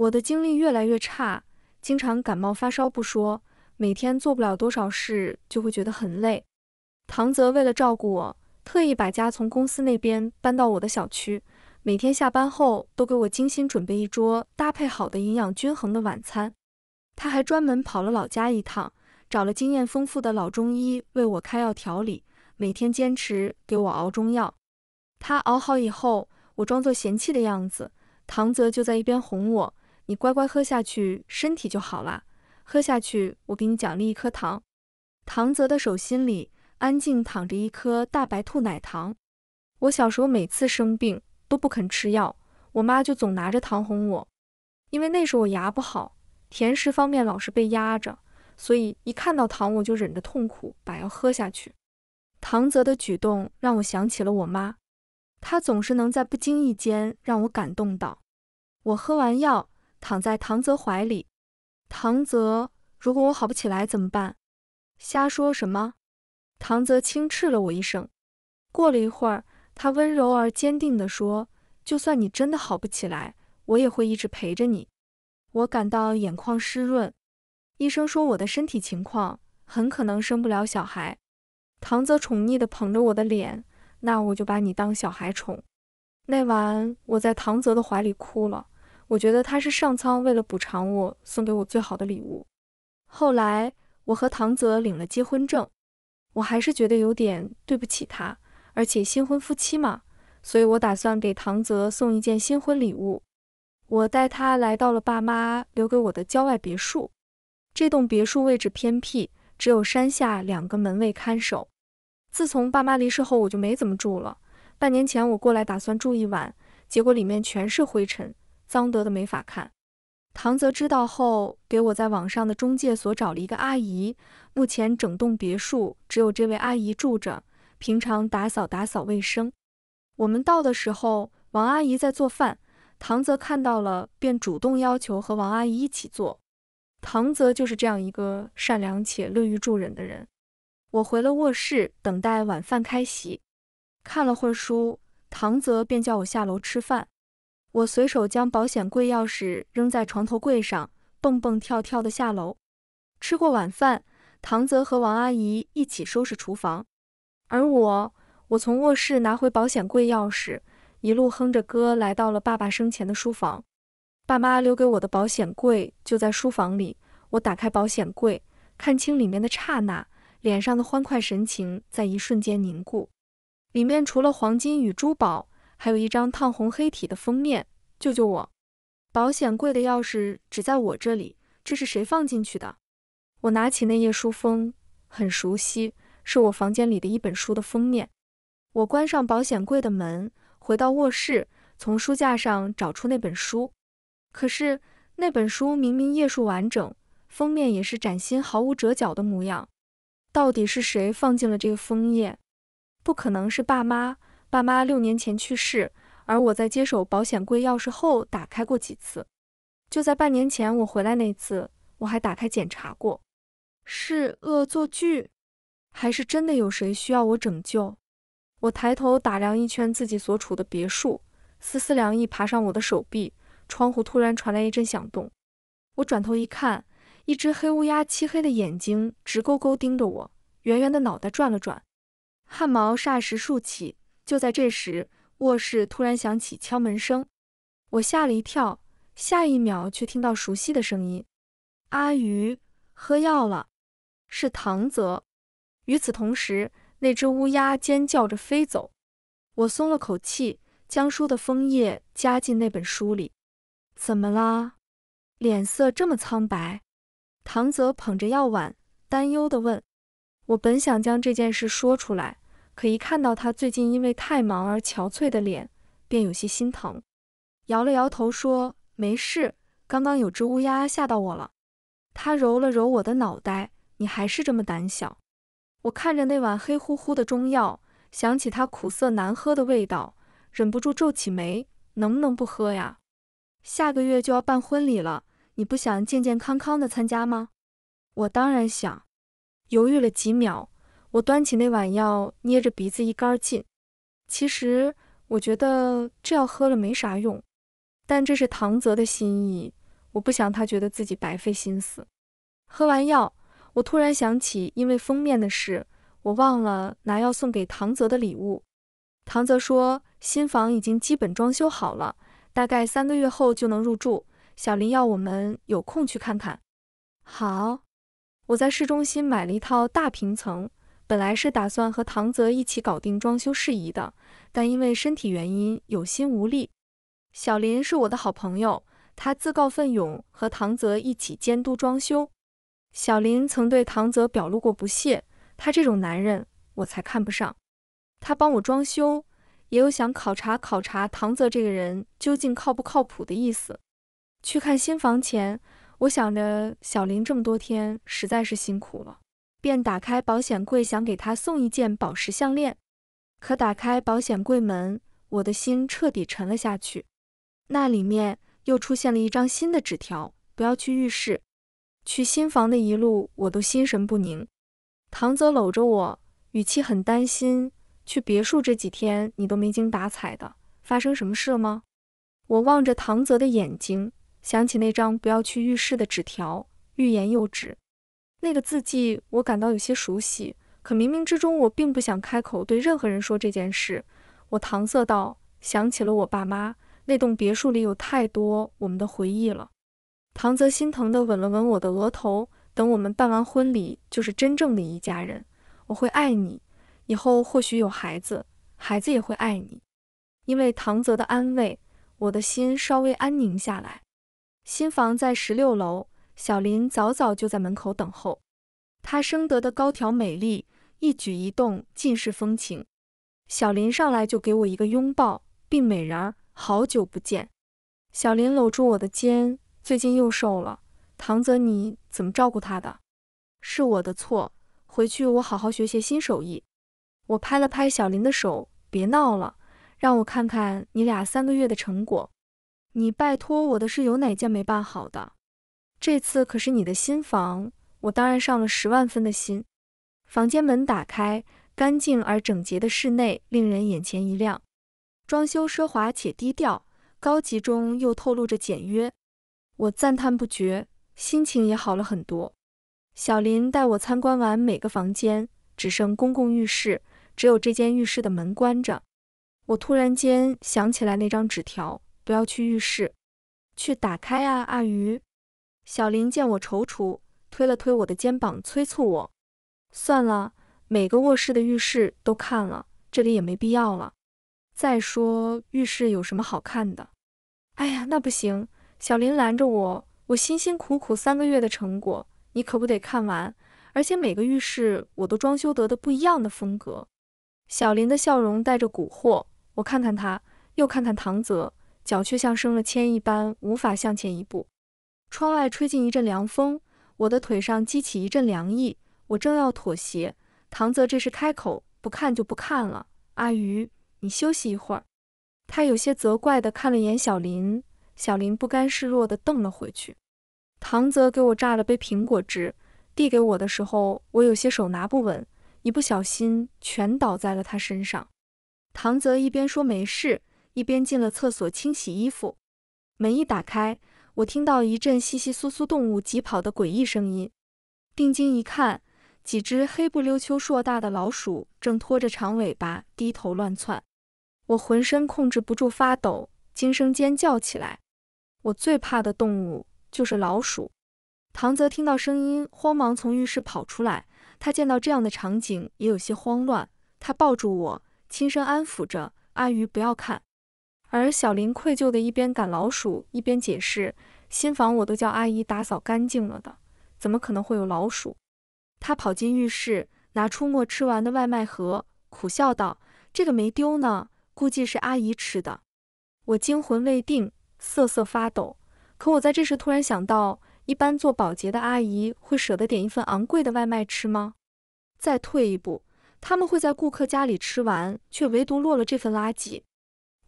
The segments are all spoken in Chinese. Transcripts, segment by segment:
我的精力越来越差，经常感冒发烧不说，每天做不了多少事就会觉得很累。唐泽为了照顾我，特意把家从公司那边搬到我的小区，每天下班后都给我精心准备一桌搭配好的营养均衡的晚餐。他还专门跑了老家一趟，找了经验丰富的老中医为我开药调理，每天坚持给我熬中药。他熬好以后，我装作嫌弃的样子，唐泽就在一边哄我。你乖乖喝下去，身体就好了。喝下去，我给你奖励一颗糖。唐泽的手心里安静躺着一颗大白兔奶糖。我小时候每次生病都不肯吃药，我妈就总拿着糖哄我。因为那时我牙不好，甜食方面老是被压着，所以一看到糖我就忍着痛苦把药喝下去。唐泽的举动让我想起了我妈，她总是能在不经意间让我感动到。我喝完药。躺在唐泽怀里，唐泽，如果我好不起来怎么办？瞎说什么！唐泽轻斥了我一声。过了一会儿，他温柔而坚定的说：“就算你真的好不起来，我也会一直陪着你。”我感到眼眶湿润。医生说我的身体情况很可能生不了小孩。唐泽宠溺的捧着我的脸：“那我就把你当小孩宠。”那晚，我在唐泽的怀里哭了。我觉得他是上苍为了补偿我送给我最好的礼物。后来我和唐泽领了结婚证，我还是觉得有点对不起他，而且新婚夫妻嘛，所以我打算给唐泽送一件新婚礼物。我带他来到了爸妈留给我的郊外别墅。这栋别墅位置偏僻，只有山下两个门卫看守。自从爸妈离世后，我就没怎么住了。半年前我过来打算住一晚，结果里面全是灰尘。脏得的没法看。唐泽知道后，给我在网上的中介所找了一个阿姨。目前整栋别墅只有这位阿姨住着，平常打扫打扫卫生。我们到的时候，王阿姨在做饭。唐泽看到了，便主动要求和王阿姨一起做。唐泽就是这样一个善良且乐于助人的人。我回了卧室，等待晚饭开席。看了会儿书，唐泽便叫我下楼吃饭。我随手将保险柜钥匙扔在床头柜上，蹦蹦跳跳地下楼。吃过晚饭，唐泽和王阿姨一起收拾厨房，而我，我从卧室拿回保险柜钥匙，一路哼着歌来到了爸爸生前的书房。爸妈留给我的保险柜就在书房里。我打开保险柜，看清里面的刹那，脸上的欢快神情在一瞬间凝固。里面除了黄金与珠宝。还有一张烫红黑体的封面，救救我！保险柜的钥匙只在我这里，这是谁放进去的？我拿起那页书封，很熟悉，是我房间里的一本书的封面。我关上保险柜的门，回到卧室，从书架上找出那本书。可是那本书明明页数完整，封面也是崭新、毫无折角的模样。到底是谁放进了这个封页？不可能是爸妈。爸妈六年前去世，而我在接手保险柜钥匙后打开过几次。就在半年前我回来那次，我还打开检查过。是恶作剧，还是真的有谁需要我拯救？我抬头打量一圈自己所处的别墅，丝丝凉意爬上我的手臂。窗户突然传来一阵响动，我转头一看，一只黑乌鸦漆黑的眼睛直勾勾盯着我，圆圆的脑袋转了转，汗毛霎时竖起。就在这时，卧室突然响起敲门声，我吓了一跳，下一秒却听到熟悉的声音：“阿鱼，喝药了。”是唐泽。与此同时，那只乌鸦尖叫着飞走。我松了口气，将书的枫叶夹进那本书里。怎么了？脸色这么苍白？唐泽捧着药碗，担忧地问。我本想将这件事说出来。可一看到他最近因为太忙而憔悴的脸，便有些心疼，摇了摇头说：“没事，刚刚有只乌鸦吓到我了。”他揉了揉我的脑袋：“你还是这么胆小。”我看着那碗黑乎乎的中药，想起它苦涩难喝的味道，忍不住皱起眉：“能不能不喝呀？下个月就要办婚礼了，你不想健健康康的参加吗？”我当然想，犹豫了几秒。我端起那碗药，捏着鼻子一干劲。其实我觉得这药喝了没啥用，但这是唐泽的心意，我不想他觉得自己白费心思。喝完药，我突然想起，因为封面的事，我忘了拿药送给唐泽的礼物。唐泽说，新房已经基本装修好了，大概三个月后就能入住。小林要我们有空去看看。好，我在市中心买了一套大平层。本来是打算和唐泽一起搞定装修事宜的，但因为身体原因有心无力。小林是我的好朋友，他自告奋勇和唐泽一起监督装修。小林曾对唐泽表露过不屑，他这种男人我才看不上。他帮我装修也有想考察考察唐泽这个人究竟靠不靠谱的意思。去看新房前，我想着小林这么多天实在是辛苦了。便打开保险柜，想给他送一件宝石项链。可打开保险柜门，我的心彻底沉了下去。那里面又出现了一张新的纸条：“不要去浴室。”去新房的一路，我都心神不宁。唐泽搂着我，语气很担心：“去别墅这几天，你都没精打采的，发生什么事了吗？”我望着唐泽的眼睛，想起那张不要去浴室的纸条，欲言又止。那个字迹，我感到有些熟悉，可冥冥之中，我并不想开口对任何人说这件事。我搪塞道：“想起了我爸妈，那栋别墅里有太多我们的回忆了。”唐泽心疼地吻了吻我的额头。等我们办完婚礼，就是真正的一家人。我会爱你，以后或许有孩子，孩子也会爱你。因为唐泽的安慰，我的心稍微安宁下来。新房在十六楼。小林早早就在门口等候，她生得的高挑美丽，一举一动尽是风情。小林上来就给我一个拥抱，并美人儿，好久不见。小林搂住我的肩，最近又瘦了。唐泽，你怎么照顾他的？是我的错，回去我好好学学新手艺。我拍了拍小林的手，别闹了，让我看看你俩三个月的成果。你拜托我的事有哪件没办好的？这次可是你的新房，我当然上了十万分的心。房间门打开，干净而整洁的室内令人眼前一亮，装修奢华且低调，高级中又透露着简约，我赞叹不绝，心情也好了很多。小林带我参观完每个房间，只剩公共浴室，只有这间浴室的门关着。我突然间想起来那张纸条，不要去浴室，去打开啊，阿鱼。小林见我踌躇，推了推我的肩膀，催促我：“算了，每个卧室的浴室都看了，这里也没必要了。再说浴室有什么好看的？”哎呀，那不行！小林拦着我，我辛辛苦苦三个月的成果，你可不得看完。而且每个浴室我都装修得的不一样的风格。小林的笑容带着蛊惑，我看看他，又看看唐泽，脚却像生了铅一般，无法向前一步。窗外吹进一阵凉风，我的腿上激起一阵凉意，我正要妥协，唐泽这时开口，不看就不看了，阿鱼，你休息一会儿。他有些责怪地看了眼小林，小林不甘示弱地瞪了回去。唐泽给我榨了杯苹果汁，递给我的时候，我有些手拿不稳，一不小心全倒在了他身上。唐泽一边说没事，一边进了厕所清洗衣服。门一打开。我听到一阵窸窸窣窣、动物疾跑的诡异声音，定睛一看，几只黑不溜秋、硕大的老鼠正拖着长尾巴低头乱窜。我浑身控制不住发抖，惊声尖叫起来。我最怕的动物就是老鼠。唐泽听到声音，慌忙从浴室跑出来。他见到这样的场景也有些慌乱，他抱住我，轻声安抚着：“阿鱼，不要看。”而小林愧疚地一边赶老鼠，一边解释：“新房我都叫阿姨打扫干净了的，怎么可能会有老鼠？”他跑进浴室，拿出没吃完的外卖盒，苦笑道：“这个没丢呢，估计是阿姨吃的。”我惊魂未定，瑟瑟发抖。可我在这时突然想到，一般做保洁的阿姨会舍得点一份昂贵的外卖吃吗？再退一步，他们会在顾客家里吃完，却唯独落了这份垃圾。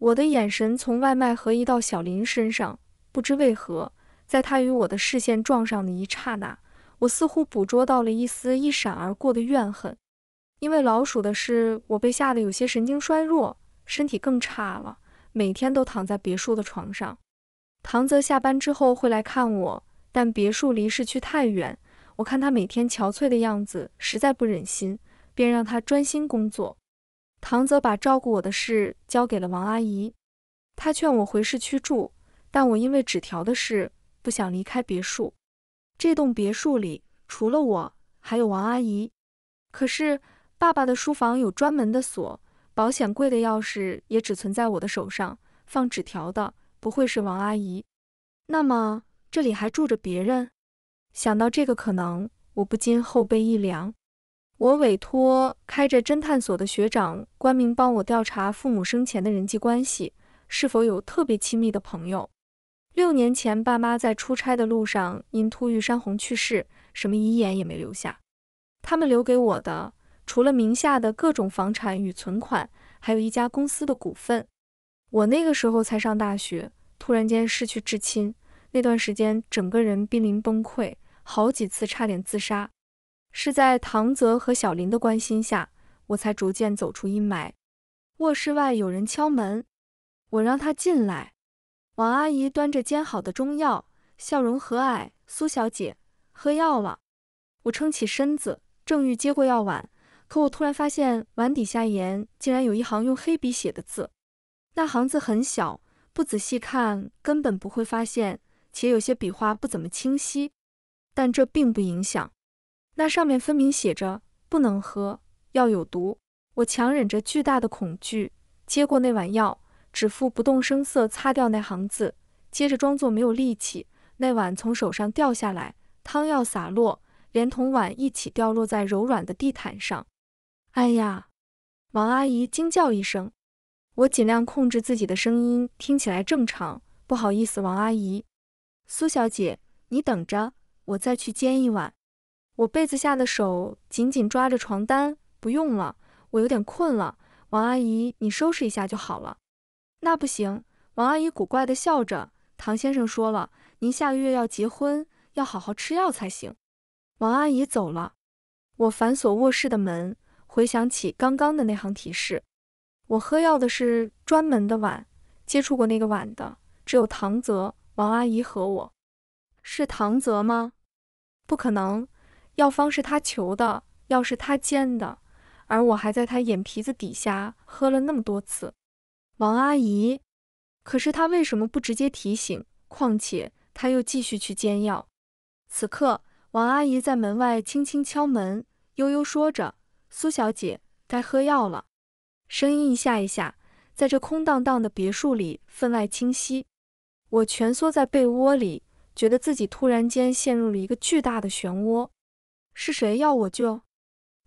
我的眼神从外卖盒移到小林身上，不知为何，在他与我的视线撞上的一刹那，我似乎捕捉到了一丝一闪而过的怨恨。因为老鼠的事，我被吓得有些神经衰弱，身体更差了，每天都躺在别墅的床上。唐泽下班之后会来看我，但别墅离市区太远，我看他每天憔悴的样子，实在不忍心，便让他专心工作。唐泽把照顾我的事交给了王阿姨，他劝我回市区住，但我因为纸条的事不想离开别墅。这栋别墅里除了我，还有王阿姨。可是爸爸的书房有专门的锁，保险柜的钥匙也只存在我的手上，放纸条的不会是王阿姨。那么这里还住着别人？想到这个可能，我不禁后背一凉。我委托开着侦探所的学长关明帮我调查父母生前的人际关系，是否有特别亲密的朋友。六年前，爸妈在出差的路上因突遇山洪去世，什么遗言也没留下。他们留给我的除了名下的各种房产与存款，还有一家公司的股份。我那个时候才上大学，突然间失去至亲，那段时间整个人濒临崩溃，好几次差点自杀。是在唐泽和小林的关心下，我才逐渐走出阴霾。卧室外有人敲门，我让他进来。王阿姨端着煎好的中药，笑容和蔼。苏小姐，喝药了。我撑起身子，正欲接过药碗，可我突然发现碗底下沿竟然有一行用黑笔写的字。那行字很小，不仔细看根本不会发现，且有些笔画不怎么清晰。但这并不影响。那上面分明写着不能喝，药有毒。我强忍着巨大的恐惧，接过那碗药，指腹不动声色擦掉那行字，接着装作没有力气，那碗从手上掉下来，汤药洒落，连同碗一起掉落在柔软的地毯上。哎呀！王阿姨惊叫一声，我尽量控制自己的声音，听起来正常。不好意思，王阿姨，苏小姐，你等着，我再去煎一碗。我被子下的手紧紧抓着床单，不用了，我有点困了。王阿姨，你收拾一下就好了。那不行，王阿姨古怪的笑着。唐先生说了，您下个月要结婚，要好好吃药才行。王阿姨走了，我反锁卧室的门，回想起刚刚的那行提示，我喝药的是专门的碗，接触过那个碗的只有唐泽、王阿姨和我。是唐泽吗？不可能。药方是他求的，药是他煎的，而我还在他眼皮子底下喝了那么多次。王阿姨，可是他为什么不直接提醒？况且他又继续去煎药。此刻，王阿姨在门外轻轻敲门，悠悠说着：“苏小姐，该喝药了。”声音一下一下，在这空荡荡的别墅里分外清晰。我蜷缩在被窝里，觉得自己突然间陷入了一个巨大的漩涡。是谁要我救？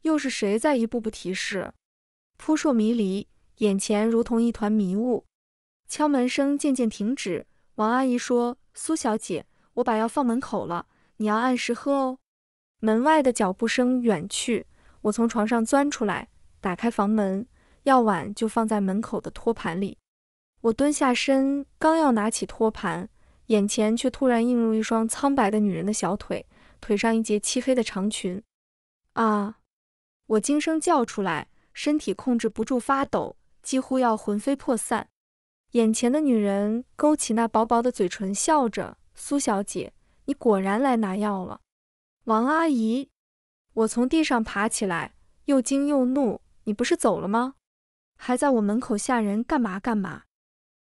又是谁在一步步提示？扑朔迷离，眼前如同一团迷雾。敲门声渐渐停止。王阿姨说：“苏小姐，我把药放门口了，你要按时喝哦。”门外的脚步声远去。我从床上钻出来，打开房门，药碗就放在门口的托盘里。我蹲下身，刚要拿起托盘，眼前却突然映入一双苍白的女人的小腿。腿上一截漆黑的长裙，啊！我惊声叫出来，身体控制不住发抖，几乎要魂飞魄散。眼前的女人勾起那薄薄的嘴唇，笑着：“苏小姐，你果然来拿药了，王阿姨。”我从地上爬起来，又惊又怒：“你不是走了吗？还在我门口吓人，干嘛干嘛？”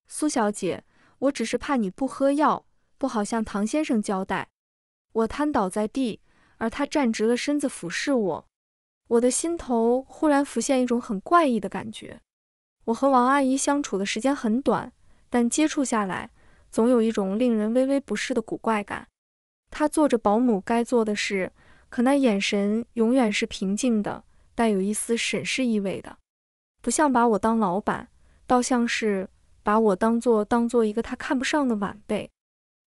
苏小姐，我只是怕你不喝药，不好向唐先生交代。我瘫倒在地，而他站直了身子俯视我。我的心头忽然浮现一种很怪异的感觉。我和王阿姨相处的时间很短，但接触下来，总有一种令人微微不适的古怪感。她做着保姆该做的事，可那眼神永远是平静的，带有一丝审视意味的，不像把我当老板，倒像是把我当做当做一个他看不上的晚辈。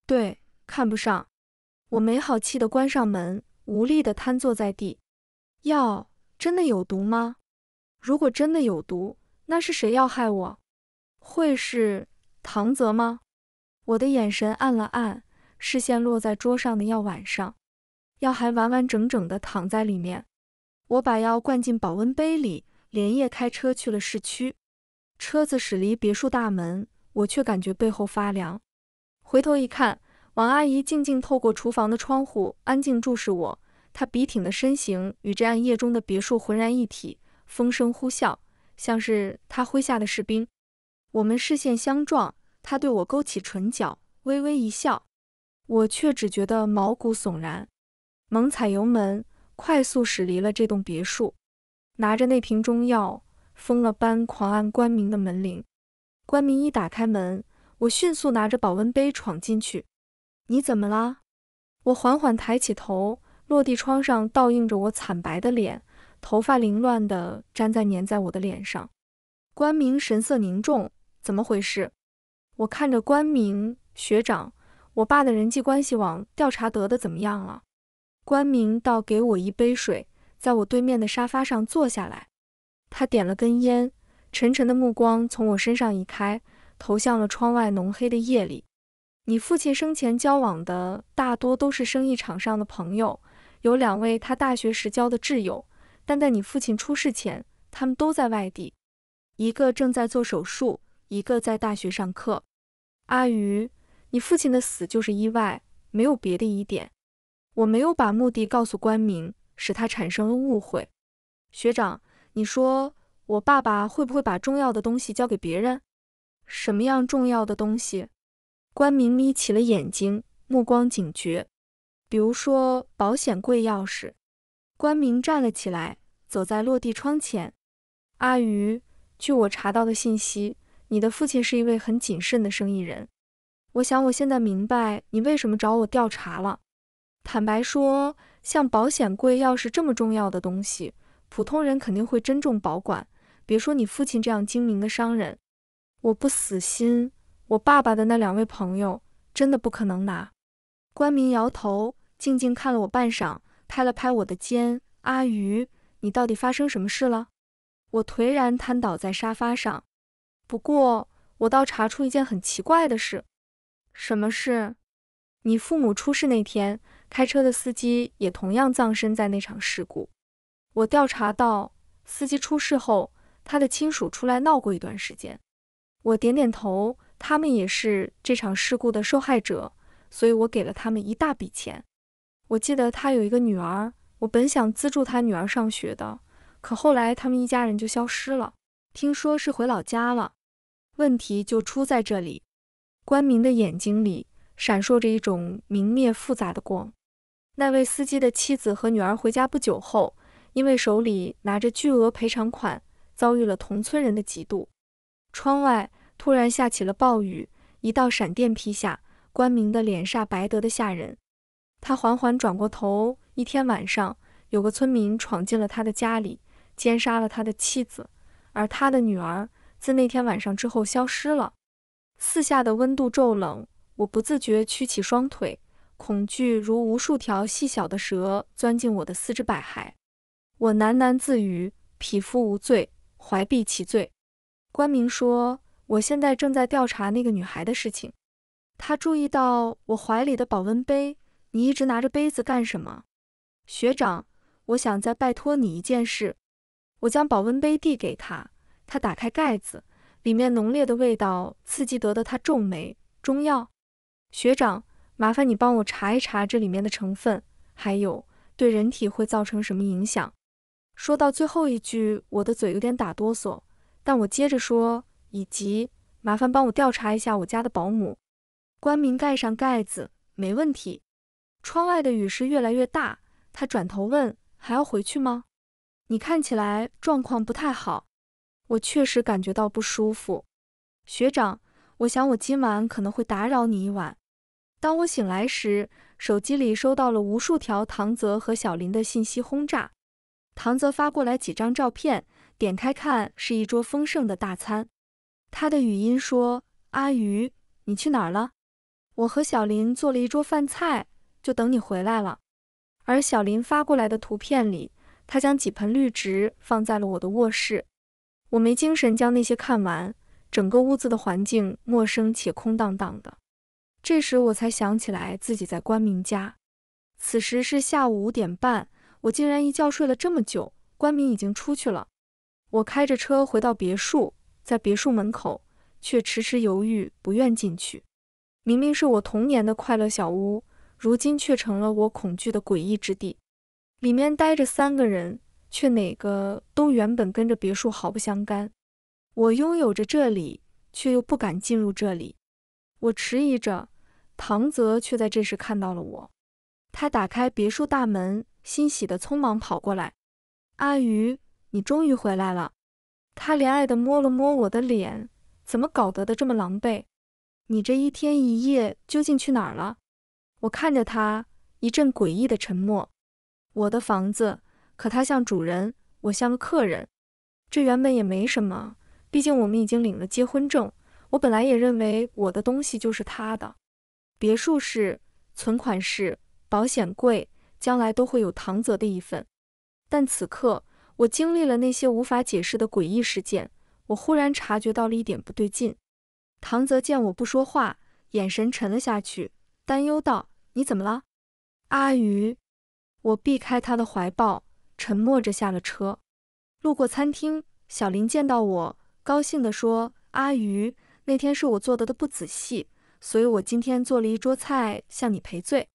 对，看不上。我没好气地关上门，无力地瘫坐在地。药真的有毒吗？如果真的有毒，那是谁要害我？会是唐泽吗？我的眼神暗了暗，视线落在桌上的药碗上，药还完完整整地躺在里面。我把药灌进保温杯里，连夜开车去了市区。车子驶离别墅大门，我却感觉背后发凉。回头一看。王阿姨静静透过厨房的窗户，安静注视我。她笔挺的身形与这暗夜中的别墅浑然一体，风声呼啸，像是她麾下的士兵。我们视线相撞，她对我勾起唇角，微微一笑。我却只觉得毛骨悚然，猛踩油门，快速驶离了这栋别墅。拿着那瓶中药，疯了般狂按关明的门铃。关明一打开门，我迅速拿着保温杯闯进去。你怎么了？我缓缓抬起头，落地窗上倒映着我惨白的脸，头发凌乱的粘在粘在我的脸上。关明神色凝重，怎么回事？我看着关明学长，我爸的人际关系网调查得的怎么样了？关明倒给我一杯水，在我对面的沙发上坐下来，他点了根烟，沉沉的目光从我身上移开，投向了窗外浓黑的夜里。你父亲生前交往的大多都是生意场上的朋友，有两位他大学时交的挚友，但在你父亲出事前，他们都在外地，一个正在做手术，一个在大学上课。阿余，你父亲的死就是意外，没有别的疑点。我没有把目的告诉关明，使他产生了误会。学长，你说我爸爸会不会把重要的东西交给别人？什么样重要的东西？关明眯起了眼睛，目光警觉。比如说保险柜钥匙。关明站了起来，走在落地窗前。阿鱼，据我查到的信息，你的父亲是一位很谨慎的生意人。我想我现在明白你为什么找我调查了。坦白说，像保险柜钥匙这么重要的东西，普通人肯定会珍重保管，别说你父亲这样精明的商人。我不死心。我爸爸的那两位朋友真的不可能拿。关明摇头，静静看了我半晌，拍了拍我的肩：“阿鱼，你到底发生什么事了？”我颓然瘫倒在沙发上。不过，我倒查出一件很奇怪的事。什么事？你父母出事那天，开车的司机也同样葬身在那场事故。我调查到，司机出事后，他的亲属出来闹过一段时间。我点点头。他们也是这场事故的受害者，所以我给了他们一大笔钱。我记得他有一个女儿，我本想资助他女儿上学的，可后来他们一家人就消失了，听说是回老家了。问题就出在这里。关明的眼睛里闪烁着一种明灭复杂的光。那位司机的妻子和女儿回家不久后，因为手里拿着巨额赔偿款，遭遇了同村人的嫉妒。窗外。突然下起了暴雨，一道闪电劈下，关明的脸煞白得的吓人。他缓缓转过头。一天晚上，有个村民闯进了他的家里，奸杀了他的妻子，而他的女儿自那天晚上之后消失了。四下的温度骤冷，我不自觉曲起双腿，恐惧如无数条细小的蛇钻进我的四肢百骸。我喃喃自语：“匹夫无罪，怀璧其罪。”关明说。我现在正在调查那个女孩的事情。她注意到我怀里的保温杯，你一直拿着杯子干什么？学长，我想再拜托你一件事。我将保温杯递给她，她打开盖子，里面浓烈的味道刺激得她皱眉。中药，学长，麻烦你帮我查一查这里面的成分，还有对人体会造成什么影响。说到最后一句，我的嘴有点打哆嗦，但我接着说。以及麻烦帮我调查一下我家的保姆。关明盖上盖子，没问题。窗外的雨势越来越大，他转头问：“还要回去吗？”你看起来状况不太好，我确实感觉到不舒服。学长，我想我今晚可能会打扰你一晚。当我醒来时，手机里收到了无数条唐泽和小林的信息轰炸。唐泽发过来几张照片，点开看是一桌丰盛的大餐。他的语音说：“阿鱼，你去哪儿了？我和小林做了一桌饭菜，就等你回来了。”而小林发过来的图片里，他将几盆绿植放在了我的卧室。我没精神将那些看完，整个屋子的环境陌生且空荡荡的。这时我才想起来自己在关明家。此时是下午五点半，我竟然一觉睡了这么久。关明已经出去了，我开着车回到别墅。在别墅门口，却迟迟犹豫，不愿进去。明明是我童年的快乐小屋，如今却成了我恐惧的诡异之地。里面待着三个人，却哪个都原本跟着别墅毫不相干。我拥有着这里，却又不敢进入这里。我迟疑着，唐泽却在这时看到了我。他打开别墅大门，欣喜地匆忙跑过来：“阿鱼，你终于回来了。”他怜爱地摸了摸我的脸，怎么搞得的这么狼狈？你这一天一夜究竟去哪儿了？我看着他，一阵诡异的沉默。我的房子，可他像主人，我像个客人。这原本也没什么，毕竟我们已经领了结婚证。我本来也认为我的东西就是他的，别墅是，存款是，保险柜将来都会有唐泽的一份。但此刻。我经历了那些无法解释的诡异事件，我忽然察觉到了一点不对劲。唐泽见我不说话，眼神沉了下去，担忧道：“你怎么了，阿鱼？”我避开他的怀抱，沉默着下了车。路过餐厅，小林见到我，高兴地说：“阿鱼，那天是我做的的不仔细，所以我今天做了一桌菜向你赔罪，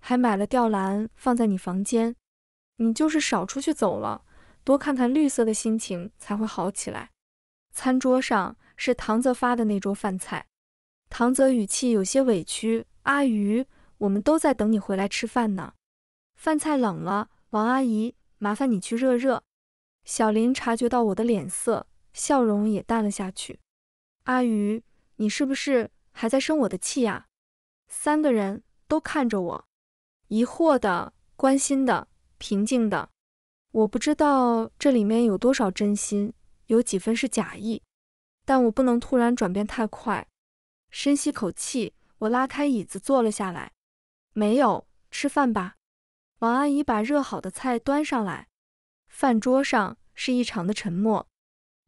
还买了吊篮放在你房间。你就是少出去走了。”多看看绿色的心情才会好起来。餐桌上是唐泽发的那桌饭菜，唐泽语气有些委屈：“阿鱼，我们都在等你回来吃饭呢。饭菜冷了，王阿姨，麻烦你去热热。”小林察觉到我的脸色，笑容也淡了下去。“阿鱼，你是不是还在生我的气呀？”三个人都看着我，疑惑的、关心的、平静的。我不知道这里面有多少真心，有几分是假意，但我不能突然转变太快。深吸口气，我拉开椅子坐了下来。没有吃饭吧？王阿姨把热好的菜端上来。饭桌上是一场的沉默。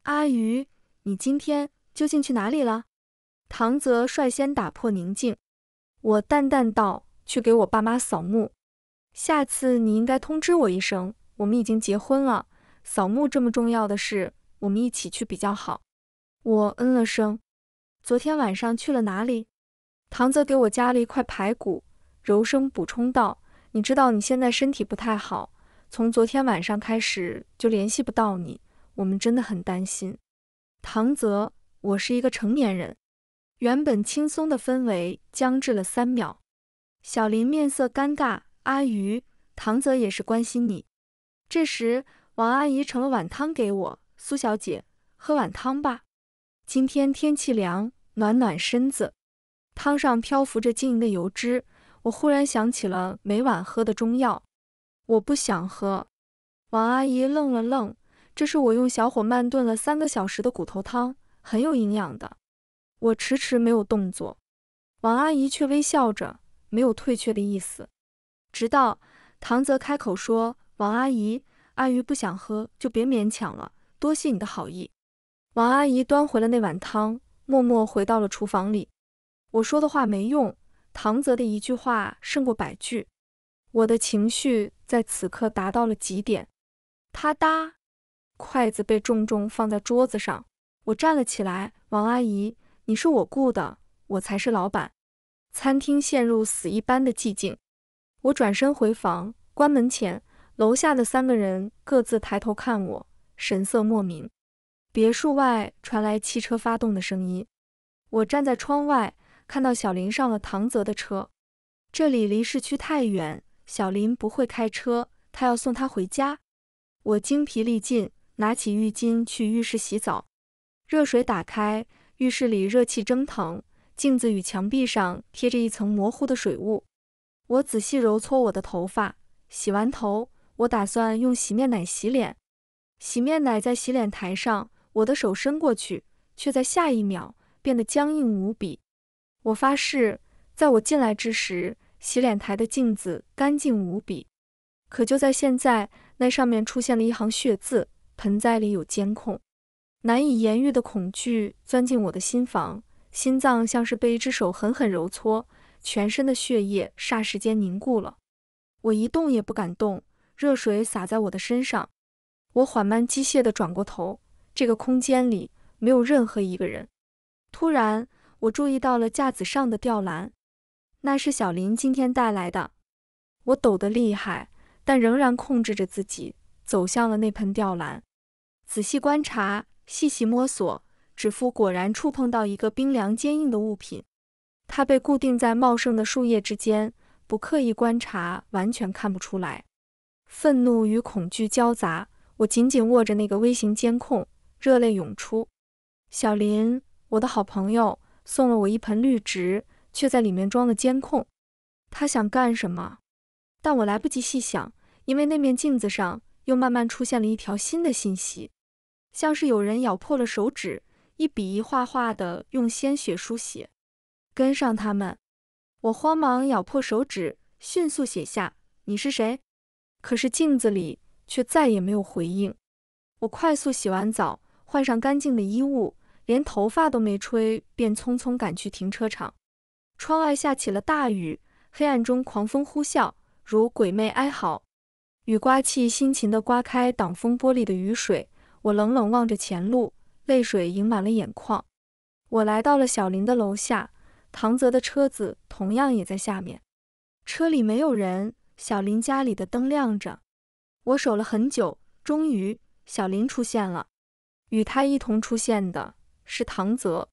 阿鱼，你今天究竟去哪里了？唐泽率先打破宁静。我淡淡道：“去给我爸妈扫墓。下次你应该通知我一声。”我们已经结婚了，扫墓这么重要的事，我们一起去比较好。我嗯了声。昨天晚上去了哪里？唐泽给我夹了一块排骨，柔声补充道：“你知道你现在身体不太好，从昨天晚上开始就联系不到你，我们真的很担心。”唐泽，我是一个成年人。原本轻松的氛围僵滞了三秒。小林面色尴尬。阿鱼，唐泽也是关心你。这时，王阿姨盛了碗汤给我，苏小姐，喝碗汤吧。今天天气凉，暖暖身子。汤上漂浮着晶莹的油脂，我忽然想起了每晚喝的中药，我不想喝。王阿姨愣了愣，这是我用小火慢炖了三个小时的骨头汤，很有营养的。我迟迟没有动作，王阿姨却微笑着，没有退却的意思。直到唐泽开口说。王阿姨，阿姨不想喝就别勉强了，多谢你的好意。王阿姨端回了那碗汤，默默回到了厨房里。我说的话没用，唐泽的一句话胜过百句。我的情绪在此刻达到了极点。啪嗒，筷子被重重放在桌子上。我站了起来。王阿姨，你是我雇的，我才是老板。餐厅陷入死一般的寂静。我转身回房，关门前。楼下的三个人各自抬头看我，神色莫名。别墅外传来汽车发动的声音。我站在窗外，看到小林上了唐泽的车。这里离市区太远，小林不会开车，他要送他回家。我精疲力尽，拿起浴巾去浴室洗澡。热水打开，浴室里热气蒸腾，镜子与墙壁上贴着一层模糊的水雾。我仔细揉搓我的头发，洗完头。我打算用洗面奶洗脸，洗面奶在洗脸台上，我的手伸过去，却在下一秒变得僵硬无比。我发誓，在我进来之时，洗脸台的镜子干净无比，可就在现在，那上面出现了一行血字。盆栽里有监控，难以言喻的恐惧钻进我的心房，心脏像是被一只手狠狠揉搓，全身的血液霎时间凝固了，我一动也不敢动。热水洒在我的身上，我缓慢机械地转过头，这个空间里没有任何一个人。突然，我注意到了架子上的吊篮，那是小林今天带来的。我抖得厉害，但仍然控制着自己走向了那盆吊篮，仔细观察，细细摸索，指腹果然触碰到一个冰凉坚硬的物品，它被固定在茂盛的树叶之间，不刻意观察完全看不出来。愤怒与恐惧交杂，我紧紧握着那个微型监控，热泪涌出。小林，我的好朋友，送了我一盆绿植，却在里面装了监控。他想干什么？但我来不及细想，因为那面镜子上又慢慢出现了一条新的信息，像是有人咬破了手指，一笔一画画的用鲜血书写。跟上他们！我慌忙咬破手指，迅速写下：你是谁？可是镜子里却再也没有回应。我快速洗完澡，换上干净的衣物，连头发都没吹，便匆匆赶去停车场。窗外下起了大雨，黑暗中狂风呼啸，如鬼魅哀嚎。雨刮器辛勤地刮开挡风玻璃的雨水，我冷冷望着前路，泪水盈满了眼眶。我来到了小林的楼下，唐泽的车子同样也在下面，车里没有人。小林家里的灯亮着，我守了很久，终于小林出现了。与他一同出现的是唐泽，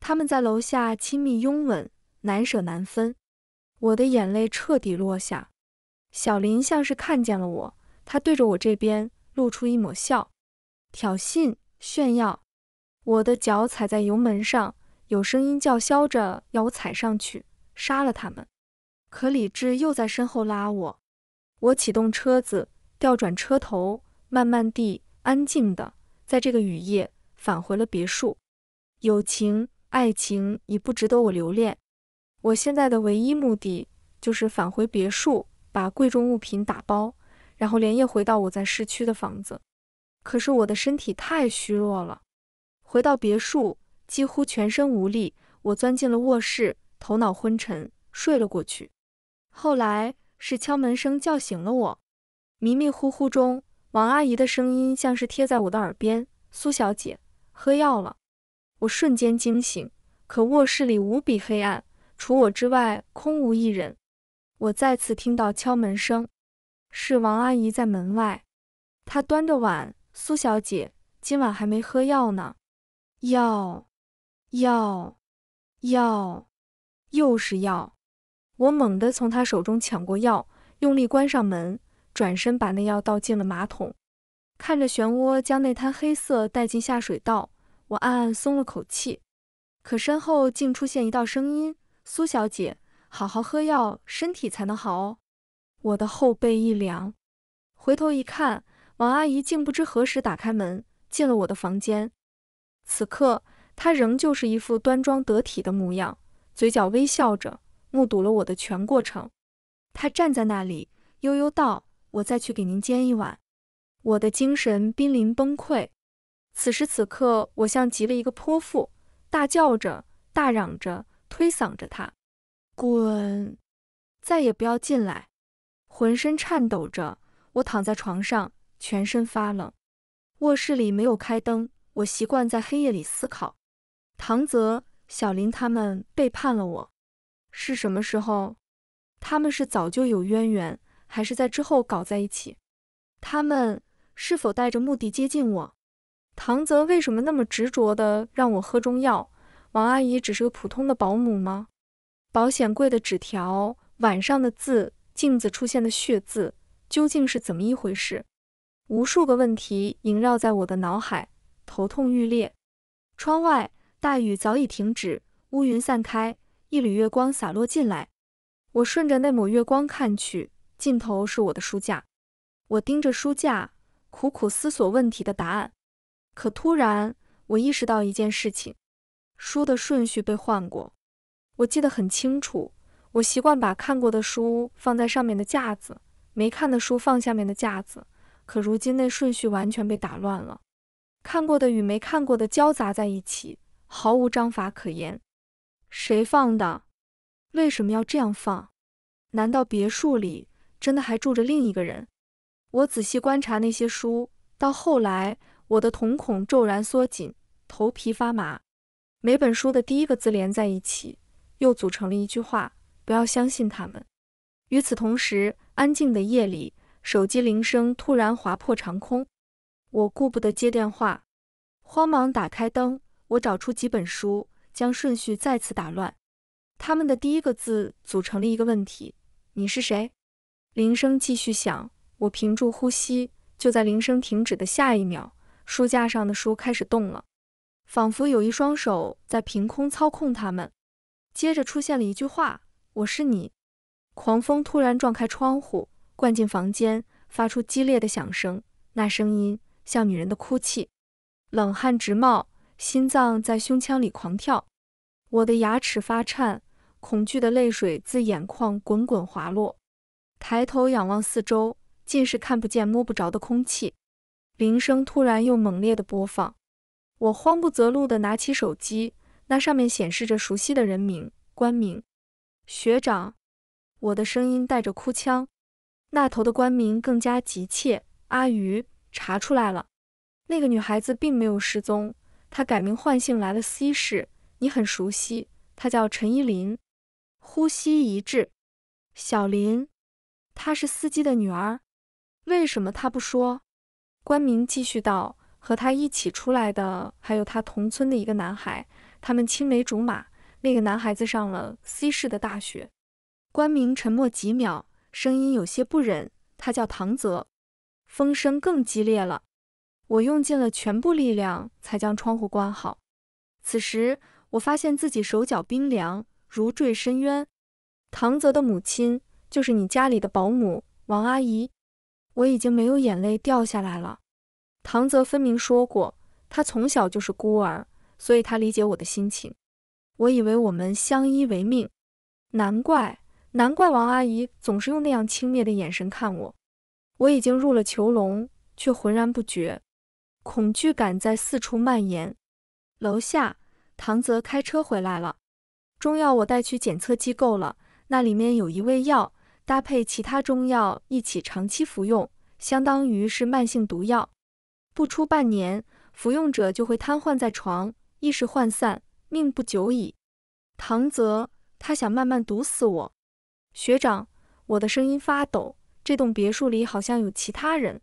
他们在楼下亲密拥吻，难舍难分。我的眼泪彻底落下。小林像是看见了我，他对着我这边露出一抹笑，挑衅炫耀。我的脚踩在油门上，有声音叫嚣着要我踩上去杀了他们。可李智又在身后拉我，我启动车子，调转车头，慢慢地、安静地，在这个雨夜返回了别墅。友情、爱情已不值得我留恋，我现在的唯一目的就是返回别墅，把贵重物品打包，然后连夜回到我在市区的房子。可是我的身体太虚弱了，回到别墅几乎全身无力，我钻进了卧室，头脑昏沉，睡了过去。后来是敲门声叫醒了我，迷迷糊糊中，王阿姨的声音像是贴在我的耳边：“苏小姐，喝药了。”我瞬间惊醒，可卧室里无比黑暗，除我之外空无一人。我再次听到敲门声，是王阿姨在门外，她端着碗：“苏小姐，今晚还没喝药呢。”药，药，药，又是药。我猛地从他手中抢过药，用力关上门，转身把那药倒进了马桶，看着漩涡将那滩黑色带进下水道，我暗暗松了口气。可身后竟出现一道声音：“苏小姐，好好喝药，身体才能好。”哦。”我的后背一凉，回头一看，王阿姨竟不知何时打开门进了我的房间。此刻她仍旧是一副端庄得体的模样，嘴角微笑着。目睹了我的全过程，他站在那里，悠悠道：“我再去给您煎一碗。”我的精神濒临崩溃。此时此刻，我像极了一个泼妇，大叫着，大嚷着，推搡着他，滚，再也不要进来！浑身颤抖着，我躺在床上，全身发冷。卧室里没有开灯，我习惯在黑夜里思考。唐泽、小林他们背叛了我。是什么时候？他们是早就有渊源，还是在之后搞在一起？他们是否带着目的接近我？唐泽为什么那么执着的让我喝中药？王阿姨只是个普通的保姆吗？保险柜的纸条，晚上的字，镜子出现的血渍，究竟是怎么一回事？无数个问题萦绕在我的脑海，头痛欲裂。窗外大雨早已停止，乌云散开。一缕月光洒落进来，我顺着那抹月光看去，尽头是我的书架。我盯着书架，苦苦思索问题的答案。可突然，我意识到一件事情：书的顺序被换过。我记得很清楚，我习惯把看过的书放在上面的架子，没看的书放下面的架子。可如今，那顺序完全被打乱了，看过的与没看过的交杂在一起，毫无章法可言。谁放的？为什么要这样放？难道别墅里真的还住着另一个人？我仔细观察那些书，到后来，我的瞳孔骤然缩紧，头皮发麻。每本书的第一个字连在一起，又组成了一句话：不要相信他们。与此同时，安静的夜里，手机铃声突然划破长空。我顾不得接电话，慌忙打开灯，我找出几本书。将顺序再次打乱，他们的第一个字组成了一个问题：“你是谁？”铃声继续响，我屏住呼吸。就在铃声停止的下一秒，书架上的书开始动了，仿佛有一双手在凭空操控它们。接着出现了一句话：“我是你。”狂风突然撞开窗户，灌进房间，发出激烈的响声。那声音像女人的哭泣，冷汗直冒。心脏在胸腔里狂跳，我的牙齿发颤，恐惧的泪水自眼眶滚滚滑落。抬头仰望四周，尽是看不见、摸不着的空气。铃声突然又猛烈地播放，我慌不择路地拿起手机，那上面显示着熟悉的人名、官名。学长，我的声音带着哭腔。那头的官明更加急切：“阿鱼查出来了，那个女孩子并没有失踪。”他改名换姓来了 C 市，你很熟悉，他叫陈依林。呼吸一滞，小林，她是司机的女儿。为什么她不说？关明继续道，和她一起出来的还有他同村的一个男孩，他们青梅竹马。那个男孩子上了 C 市的大学。关明沉默几秒，声音有些不忍，他叫唐泽。风声更激烈了。我用尽了全部力量才将窗户关好。此时，我发现自己手脚冰凉，如坠深渊。唐泽的母亲就是你家里的保姆王阿姨。我已经没有眼泪掉下来了。唐泽分明说过，他从小就是孤儿，所以他理解我的心情。我以为我们相依为命，难怪，难怪王阿姨总是用那样轻蔑的眼神看我。我已经入了囚笼，却浑然不觉。恐惧感在四处蔓延。楼下，唐泽开车回来了。中药我带去检测机构了，那里面有一味药，搭配其他中药一起长期服用，相当于是慢性毒药。不出半年，服用者就会瘫痪在床，意识涣散，命不久矣。唐泽，他想慢慢毒死我。学长，我的声音发抖。这栋别墅里好像有其他人，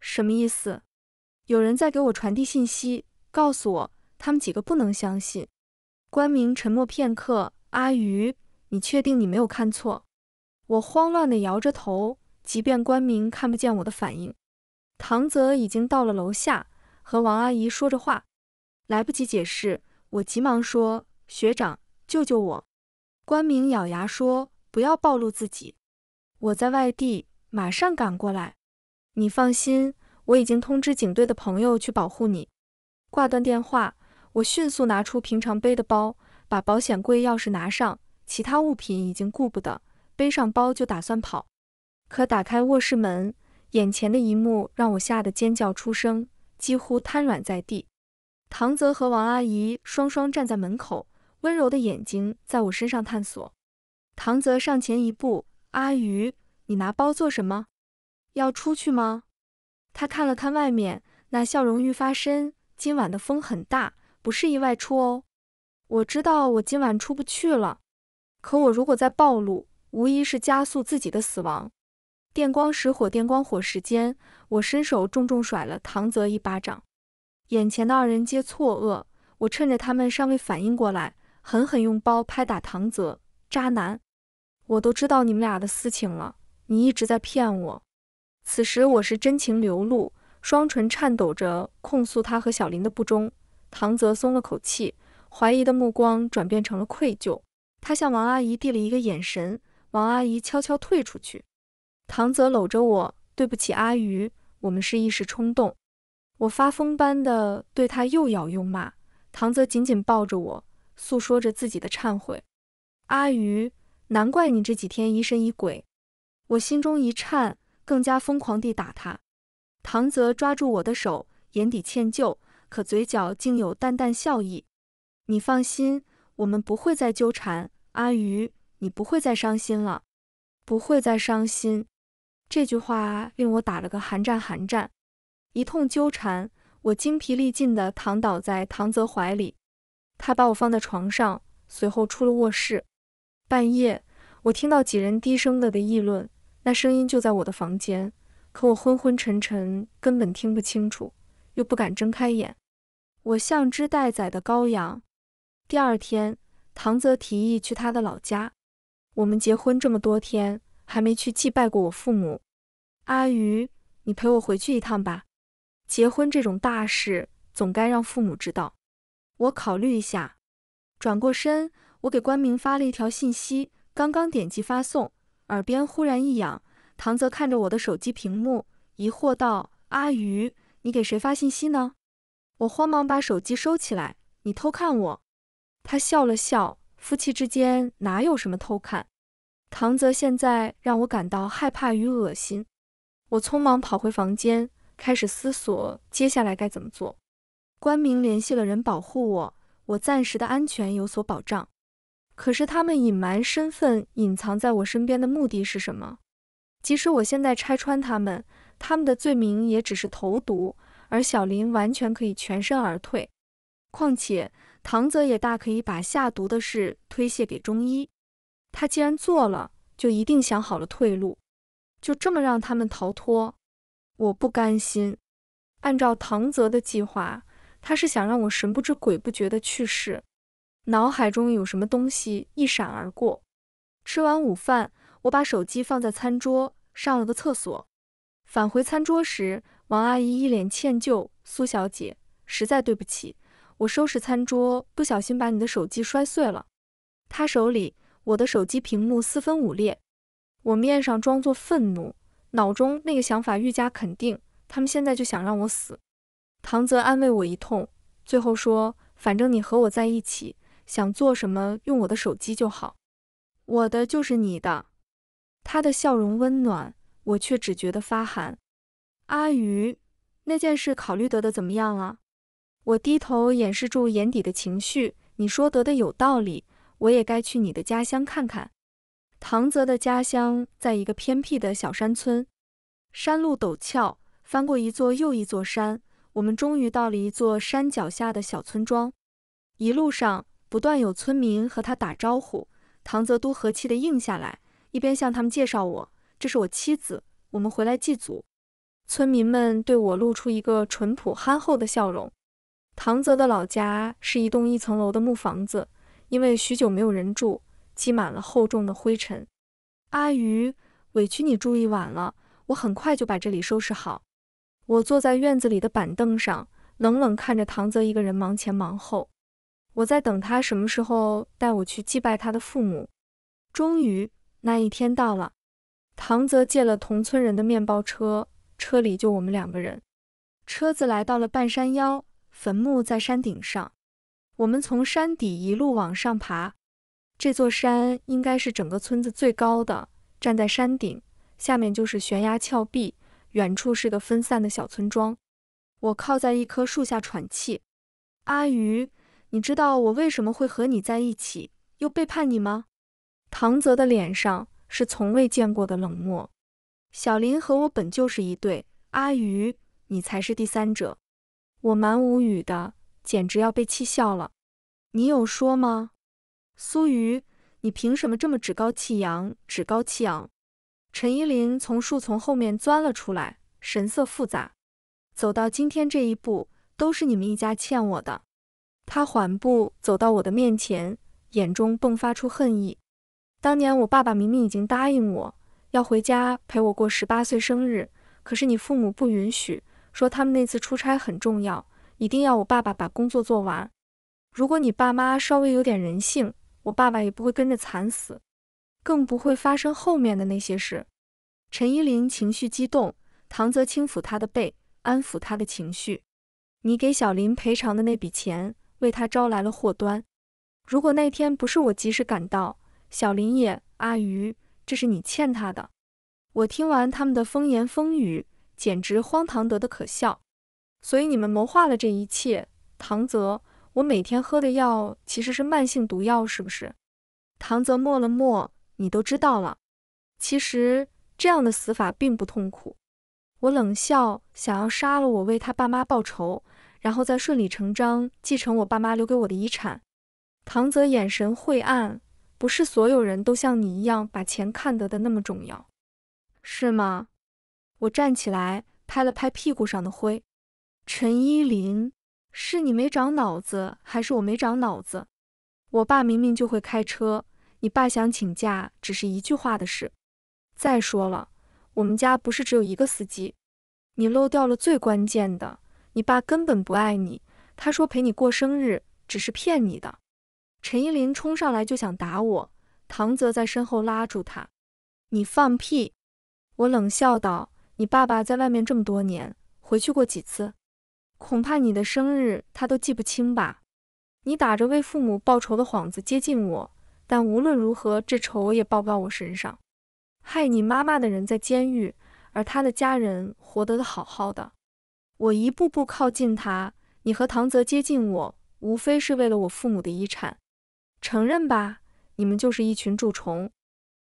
什么意思？有人在给我传递信息，告诉我他们几个不能相信。关明沉默片刻，阿鱼，你确定你没有看错？我慌乱地摇着头。即便关明看不见我的反应，唐泽已经到了楼下，和王阿姨说着话。来不及解释，我急忙说：“学长，救救我！”关明咬牙说：“不要暴露自己，我在外地，马上赶过来。你放心。”我已经通知警队的朋友去保护你。挂断电话，我迅速拿出平常背的包，把保险柜钥匙拿上，其他物品已经顾不得，背上包就打算跑。可打开卧室门，眼前的一幕让我吓得尖叫出声，几乎瘫软在地。唐泽和王阿姨双双站在门口，温柔的眼睛在我身上探索。唐泽上前一步：“阿姨，你拿包做什么？要出去吗？”他看了看外面，那笑容愈发深。今晚的风很大，不适宜外出哦。我知道我今晚出不去了，可我如果再暴露，无疑是加速自己的死亡。电光石火，电光火石间，我伸手重重甩了唐泽一巴掌。眼前的二人皆错愕。我趁着他们尚未反应过来，狠狠用包拍打唐泽。渣男！我都知道你们俩的私情了，你一直在骗我。此时我是真情流露，双唇颤抖着控诉他和小林的不忠。唐泽松了口气，怀疑的目光转变成了愧疚。他向王阿姨递了一个眼神，王阿姨悄悄退出去。唐泽搂着我，对不起阿姨，我们是一时冲动。我发疯般的对他又咬又骂。唐泽紧紧抱着我，诉说着自己的忏悔。阿姨，难怪你这几天疑神疑鬼。我心中一颤。更加疯狂地打他，唐泽抓住我的手，眼底歉疚，可嘴角竟有淡淡笑意。你放心，我们不会再纠缠，阿鱼，你不会再伤心了，不会再伤心。这句话令我打了个寒战寒战。一通纠缠，我精疲力尽地躺倒在唐泽怀里，他把我放在床上，随后出了卧室。半夜，我听到几人低声的的议论。那声音就在我的房间，可我昏昏沉沉，根本听不清楚，又不敢睁开眼，我像只待宰的羔羊。第二天，唐泽提议去他的老家，我们结婚这么多天，还没去祭拜过我父母。阿鱼，你陪我回去一趟吧，结婚这种大事，总该让父母知道。我考虑一下，转过身，我给关明发了一条信息，刚刚点击发送。耳边忽然一痒，唐泽看着我的手机屏幕，疑惑道：“阿鱼，你给谁发信息呢？”我慌忙把手机收起来。你偷看我？他笑了笑。夫妻之间哪有什么偷看？唐泽现在让我感到害怕与恶心。我匆忙跑回房间，开始思索接下来该怎么做。关明联系了人保护我，我暂时的安全有所保障。可是他们隐瞒身份、隐藏在我身边的目的是什么？即使我现在拆穿他们，他们的罪名也只是投毒，而小林完全可以全身而退。况且唐泽也大可以把下毒的事推卸给中医，他既然做了，就一定想好了退路。就这么让他们逃脱，我不甘心。按照唐泽的计划，他是想让我神不知鬼不觉的去世。脑海中有什么东西一闪而过。吃完午饭，我把手机放在餐桌上，了个厕所。返回餐桌时，王阿姨一脸歉疚：“苏小姐，实在对不起，我收拾餐桌不小心把你的手机摔碎了。”她手里，我的手机屏幕四分五裂。我面上装作愤怒，脑中那个想法愈加肯定：他们现在就想让我死。唐泽安慰我一通，最后说：“反正你和我在一起。”想做什么，用我的手机就好，我的就是你的。他的笑容温暖，我却只觉得发寒。阿鱼，那件事考虑得的怎么样啊？我低头掩饰住眼底的情绪。你说得的有道理，我也该去你的家乡看看。唐泽的家乡在一个偏僻的小山村，山路陡峭，翻过一座又一座山，我们终于到了一座山脚下的小村庄。一路上。不断有村民和他打招呼，唐泽都和气的应下来，一边向他们介绍我：“这是我妻子，我们回来祭祖。”村民们对我露出一个淳朴憨厚的笑容。唐泽的老家是一栋一层楼的木房子，因为许久没有人住，积满了厚重的灰尘。阿鱼，委屈你住一晚了，我很快就把这里收拾好。我坐在院子里的板凳上，冷冷看着唐泽一个人忙前忙后。我在等他什么时候带我去祭拜他的父母。终于那一天到了，唐泽借了同村人的面包车，车里就我们两个人。车子来到了半山腰，坟墓在山顶上。我们从山底一路往上爬，这座山应该是整个村子最高的。站在山顶，下面就是悬崖峭壁，远处是个分散的小村庄。我靠在一棵树下喘气，阿鱼。你知道我为什么会和你在一起，又背叛你吗？唐泽的脸上是从未见过的冷漠。小林和我本就是一对，阿鱼，你才是第三者。我蛮无语的，简直要被气笑了。你有说吗？苏鱼，你凭什么这么趾高气扬？趾高气扬！陈依林从树丛后面钻了出来，神色复杂。走到今天这一步，都是你们一家欠我的。他缓步走到我的面前，眼中迸发出恨意。当年我爸爸明明已经答应我要回家陪我过十八岁生日，可是你父母不允许，说他们那次出差很重要，一定要我爸爸把工作做完。如果你爸妈稍微有点人性，我爸爸也不会跟着惨死，更不会发生后面的那些事。陈依林情绪激动，唐泽轻抚他的背，安抚他的情绪。你给小林赔偿的那笔钱。为他招来了祸端。如果那天不是我及时赶到，小林也阿鱼，这是你欠他的。我听完他们的风言风语，简直荒唐得的可笑。所以你们谋划了这一切。唐泽，我每天喝的药其实是慢性毒药，是不是？唐泽默了默，你都知道了。其实这样的死法并不痛苦。我冷笑，想要杀了我，为他爸妈报仇。然后再顺理成章继承我爸妈留给我的遗产。唐泽眼神晦暗，不是所有人都像你一样把钱看得的那么重要，是吗？我站起来，拍了拍屁股上的灰。陈依林，是你没长脑子，还是我没长脑子？我爸明明就会开车，你爸想请假只是一句话的事。再说了，我们家不是只有一个司机，你漏掉了最关键的。你爸根本不爱你，他说陪你过生日只是骗你的。陈依林冲上来就想打我，唐泽在身后拉住他。你放屁！我冷笑道：“你爸爸在外面这么多年，回去过几次？恐怕你的生日他都记不清吧？你打着为父母报仇的幌子接近我，但无论如何，这仇也报不到我身上。害你妈妈的人在监狱，而他的家人活得的好好的。”我一步步靠近他，你和唐泽接近我，无非是为了我父母的遗产。承认吧，你们就是一群蛀虫。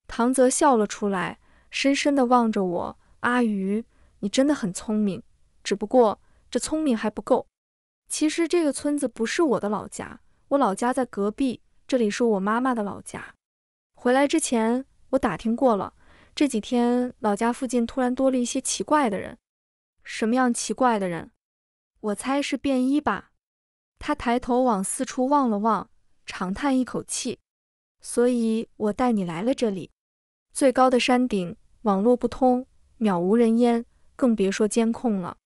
唐泽笑了出来，深深的望着我：“阿鱼，你真的很聪明，只不过这聪明还不够。其实这个村子不是我的老家，我老家在隔壁，这里是我妈妈的老家。回来之前，我打听过了，这几天老家附近突然多了一些奇怪的人。”什么样奇怪的人？我猜是便衣吧。他抬头往四处望了望，长叹一口气。所以我带你来了这里，最高的山顶，网络不通，渺无人烟，更别说监控了。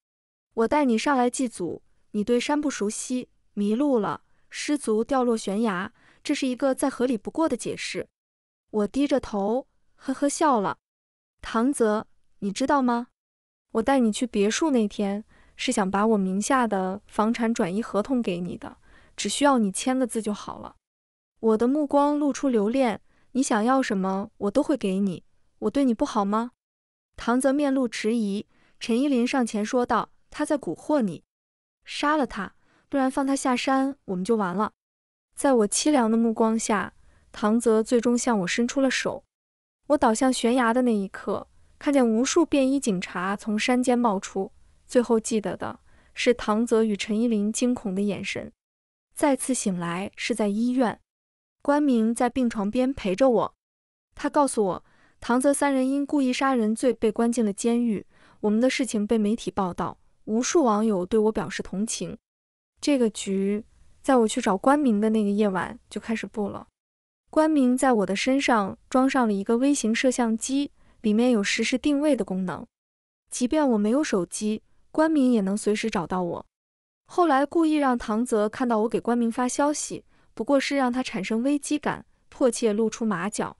我带你上来祭祖，你对山不熟悉，迷路了，失足掉落悬崖，这是一个再合理不过的解释。我低着头，呵呵笑了。唐泽，你知道吗？我带你去别墅那天，是想把我名下的房产转移合同给你的，只需要你签个字就好了。我的目光露出留恋，你想要什么，我都会给你。我对你不好吗？唐泽面露迟疑，陈依林上前说道：“他在蛊惑你，杀了他，不然放他下山，我们就完了。”在我凄凉的目光下，唐泽最终向我伸出了手。我倒向悬崖的那一刻。看见无数便衣警察从山间冒出，最后记得的是唐泽与陈依林惊恐的眼神。再次醒来是在医院，关明在病床边陪着我。他告诉我，唐泽三人因故意杀人罪被关进了监狱。我们的事情被媒体报道，无数网友对我表示同情。这个局在我去找关明的那个夜晚就开始布了。关明在我的身上装上了一个微型摄像机。里面有实时定位的功能，即便我没有手机，关明也能随时找到我。后来故意让唐泽看到我给关明发消息，不过是让他产生危机感，迫切露出马脚。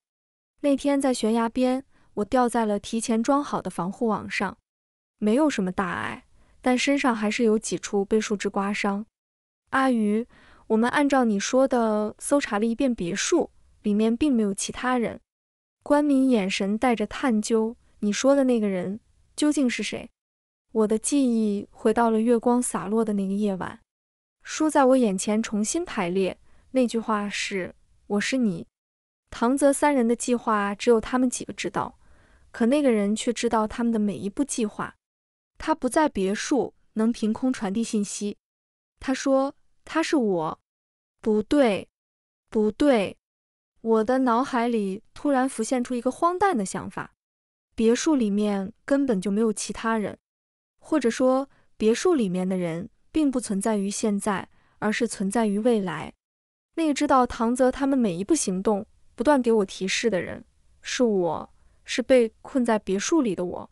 那天在悬崖边，我掉在了提前装好的防护网上，没有什么大碍，但身上还是有几处被树枝刮伤。阿鱼，我们按照你说的搜查了一遍别墅，里面并没有其他人。关敏眼神带着探究，你说的那个人究竟是谁？我的记忆回到了月光洒落的那个夜晚，书在我眼前重新排列。那句话是：我是你。唐泽三人的计划只有他们几个知道，可那个人却知道他们的每一步计划。他不在别墅，能凭空传递信息。他说：他是我。不对，不对。我的脑海里突然浮现出一个荒诞的想法：别墅里面根本就没有其他人，或者说，别墅里面的人并不存在于现在，而是存在于未来。那个知道唐泽他们每一步行动，不断给我提示的人，是我是被困在别墅里的我。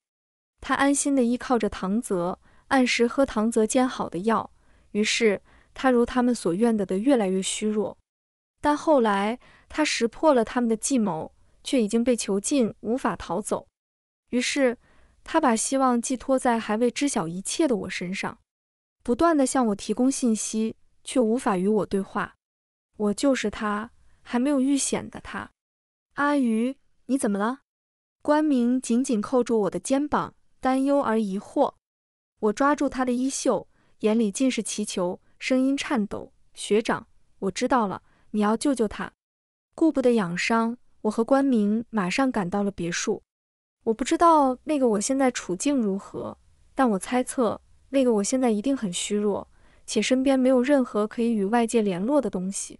他安心地依靠着唐泽，按时喝唐泽煎好的药，于是他如他们所愿的的越来越虚弱。但后来。他识破了他们的计谋，却已经被囚禁，无法逃走。于是他把希望寄托在还未知晓一切的我身上，不断地向我提供信息，却无法与我对话。我就是他，还没有遇险的他。阿鱼，你怎么了？关明紧紧扣住我的肩膀，担忧而疑惑。我抓住他的衣袖，眼里尽是祈求，声音颤抖：“学长，我知道了，你要救救他。”顾不得养伤，我和关明马上赶到了别墅。我不知道那个我现在处境如何，但我猜测那个我现在一定很虚弱，且身边没有任何可以与外界联络的东西。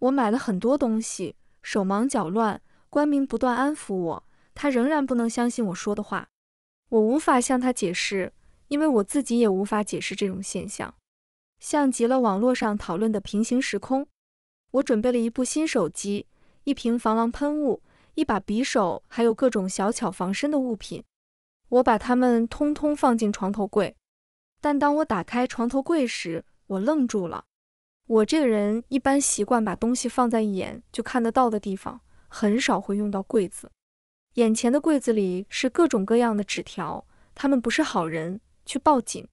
我买了很多东西，手忙脚乱。关明不断安抚我，他仍然不能相信我说的话。我无法向他解释，因为我自己也无法解释这种现象，像极了网络上讨论的平行时空。我准备了一部新手机，一瓶防狼喷雾，一把匕首，还有各种小巧防身的物品。我把它们通通放进床头柜。但当我打开床头柜时，我愣住了。我这个人一般习惯把东西放在一眼就看得到的地方，很少会用到柜子。眼前的柜子里是各种各样的纸条，他们不是好人，去报警！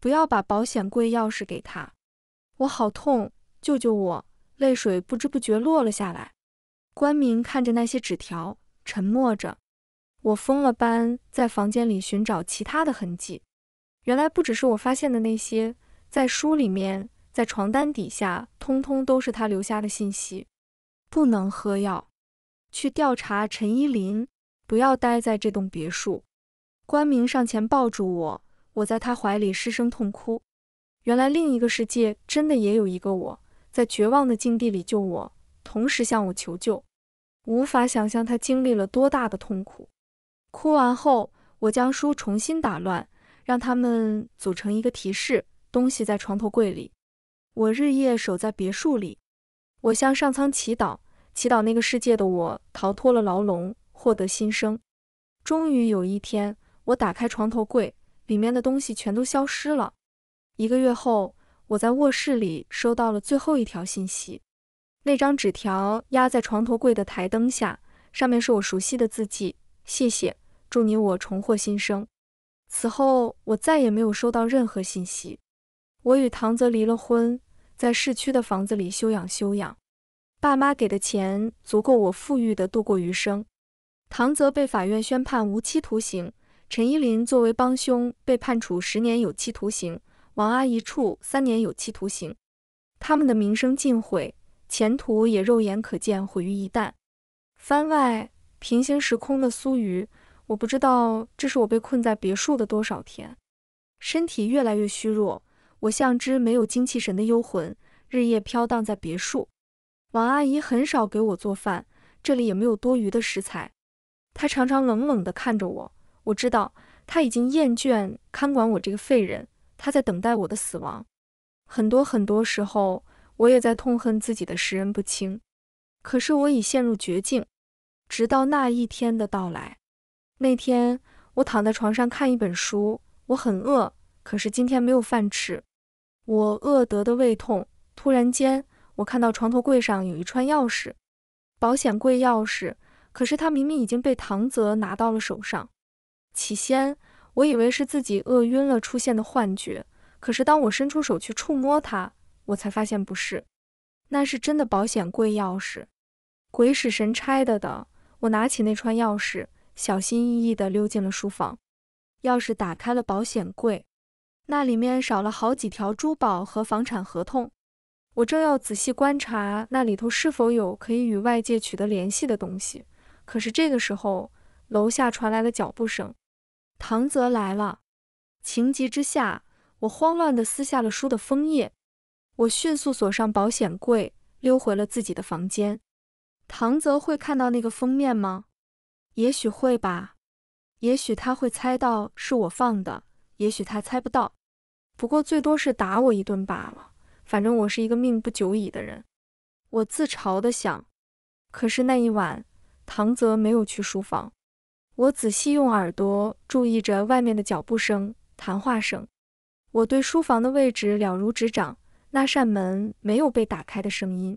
不要把保险柜钥匙给他！我好痛，救救我！泪水不知不觉落了下来。关明看着那些纸条，沉默着。我疯了般在房间里寻找其他的痕迹。原来不只是我发现的那些，在书里面，在床单底下，通通都是他留下的信息。不能喝药，去调查陈依林，不要待在这栋别墅。关明上前抱住我，我在他怀里失声痛哭。原来另一个世界真的也有一个我。在绝望的境地里救我，同时向我求救。无法想象他经历了多大的痛苦。哭完后，我将书重新打乱，让他们组成一个提示。东西在床头柜里。我日夜守在别墅里，我向上苍祈祷，祈祷那个世界的我逃脱了牢笼，获得新生。终于有一天，我打开床头柜，里面的东西全都消失了。一个月后。我在卧室里收到了最后一条信息，那张纸条压在床头柜的台灯下，上面是我熟悉的字迹。谢谢，祝你我重获新生。此后，我再也没有收到任何信息。我与唐泽离了婚，在市区的房子里休养休养。爸妈给的钱足够我富裕的度过余生。唐泽被法院宣判无期徒刑，陈依林作为帮凶被判处十年有期徒刑。王阿姨处三年有期徒刑，他们的名声尽毁，前途也肉眼可见毁于一旦。番外：平行时空的苏瑜，我不知道这是我被困在别墅的多少天，身体越来越虚弱，我像只没有精气神的幽魂，日夜飘荡在别墅。王阿姨很少给我做饭，这里也没有多余的食材，她常常冷冷地看着我，我知道她已经厌倦看管我这个废人。他在等待我的死亡。很多很多时候，我也在痛恨自己的识人不清。可是我已陷入绝境。直到那一天的到来。那天，我躺在床上看一本书。我很饿，可是今天没有饭吃。我饿得的胃痛。突然间，我看到床头柜上有一串钥匙，保险柜钥匙。可是他明明已经被唐泽拿到了手上。起先。我以为是自己饿晕了出现的幻觉，可是当我伸出手去触摸它，我才发现不是，那是真的保险柜钥匙。鬼使神差的的，我拿起那串钥匙，小心翼翼的溜进了书房。钥匙打开了保险柜，那里面少了好几条珠宝和房产合同。我正要仔细观察那里头是否有可以与外界取得联系的东西，可是这个时候楼下传来了脚步声。唐泽来了，情急之下，我慌乱的撕下了书的封页，我迅速锁上保险柜，溜回了自己的房间。唐泽会看到那个封面吗？也许会吧，也许他会猜到是我放的，也许他猜不到，不过最多是打我一顿罢了。反正我是一个命不久矣的人，我自嘲的想。可是那一晚，唐泽没有去书房。我仔细用耳朵注意着外面的脚步声、谈话声。我对书房的位置了如指掌，那扇门没有被打开的声音。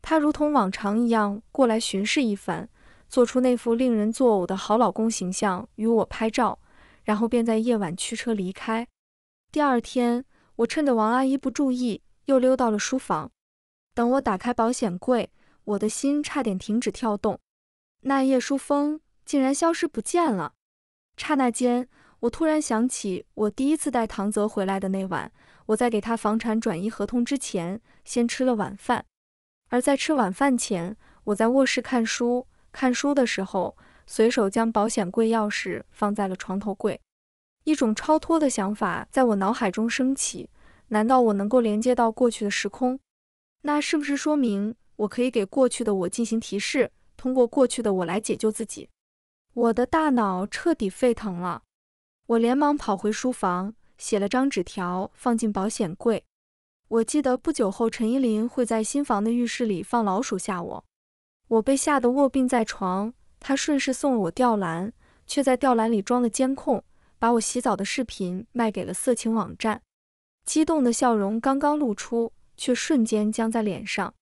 他如同往常一样过来巡视一番，做出那副令人作呕的好老公形象与我拍照，然后便在夜晚驱车离开。第二天，我趁着王阿姨不注意，又溜到了书房。等我打开保险柜，我的心差点停止跳动。那夜书风。竟然消失不见了。刹那间，我突然想起我第一次带唐泽回来的那晚，我在给他房产转移合同之前，先吃了晚饭。而在吃晚饭前，我在卧室看书。看书的时候，随手将保险柜钥匙放在了床头柜。一种超脱的想法在我脑海中升起：难道我能够连接到过去的时空？那是不是说明我可以给过去的我进行提示，通过过去的我来解救自己？我的大脑彻底沸腾了，我连忙跑回书房，写了张纸条放进保险柜。我记得不久后，陈依林会在新房的浴室里放老鼠吓我，我被吓得卧病在床。他顺势送了我吊篮，却在吊篮里装了监控，把我洗澡的视频卖给了色情网站。激动的笑容刚刚露出，却瞬间僵在脸上。